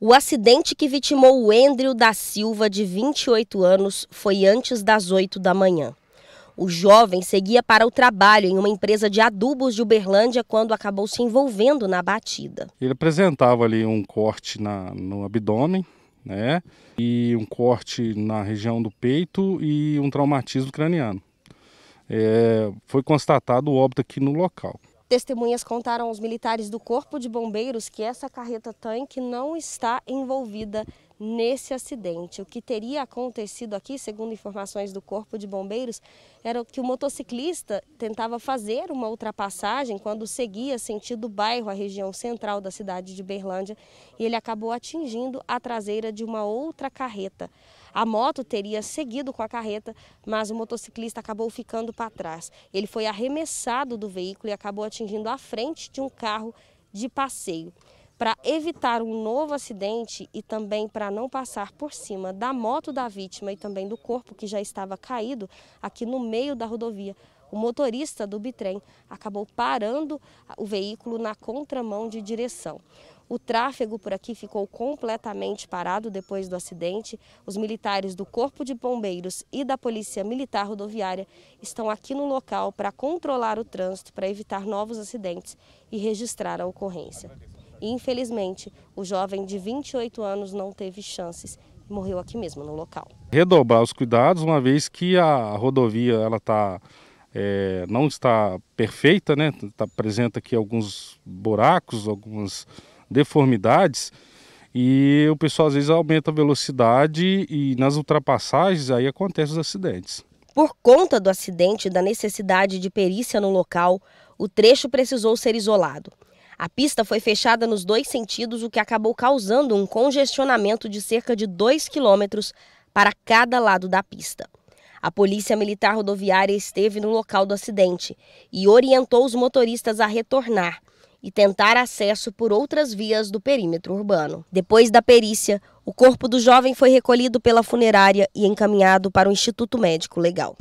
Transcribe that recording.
O acidente que vitimou o Andrew da Silva, de 28 anos, foi antes das 8 da manhã. O jovem seguia para o trabalho em uma empresa de adubos de Uberlândia quando acabou se envolvendo na batida. Ele apresentava ali um corte na, no abdômen, né? E um corte na região do peito e um traumatismo craniano. É, foi constatado o óbito aqui no local. Testemunhas contaram aos militares do Corpo de Bombeiros que essa carreta-tanque não está envolvida nesse acidente. O que teria acontecido aqui, segundo informações do Corpo de Bombeiros, era que o motociclista tentava fazer uma ultrapassagem quando seguia sentido bairro, a região central da cidade de Berlândia, e ele acabou atingindo a traseira de uma outra carreta. A moto teria seguido com a carreta, mas o motociclista acabou ficando para trás. Ele foi arremessado do veículo e acabou atingindo a frente de um carro de passeio. Para evitar um novo acidente e também para não passar por cima da moto da vítima e também do corpo que já estava caído aqui no meio da rodovia, o motorista do bitrem acabou parando o veículo na contramão de direção. O tráfego por aqui ficou completamente parado depois do acidente. Os militares do Corpo de Bombeiros e da Polícia Militar Rodoviária estão aqui no local para controlar o trânsito, para evitar novos acidentes e registrar a ocorrência. E, infelizmente, o jovem de 28 anos não teve chances e morreu aqui mesmo no local. Redobrar os cuidados, uma vez que a rodovia ela tá, é, não está perfeita, né? Tá, apresenta aqui alguns buracos, algumas deformidades e o pessoal às vezes aumenta a velocidade e nas ultrapassagens aí acontecem os acidentes. Por conta do acidente e da necessidade de perícia no local, o trecho precisou ser isolado. A pista foi fechada nos dois sentidos, o que acabou causando um congestionamento de cerca de 2 quilômetros para cada lado da pista. A Polícia Militar Rodoviária esteve no local do acidente e orientou os motoristas a retornar e tentar acesso por outras vias do perímetro urbano. Depois da perícia, o corpo do jovem foi recolhido pela funerária e encaminhado para o Instituto Médico Legal.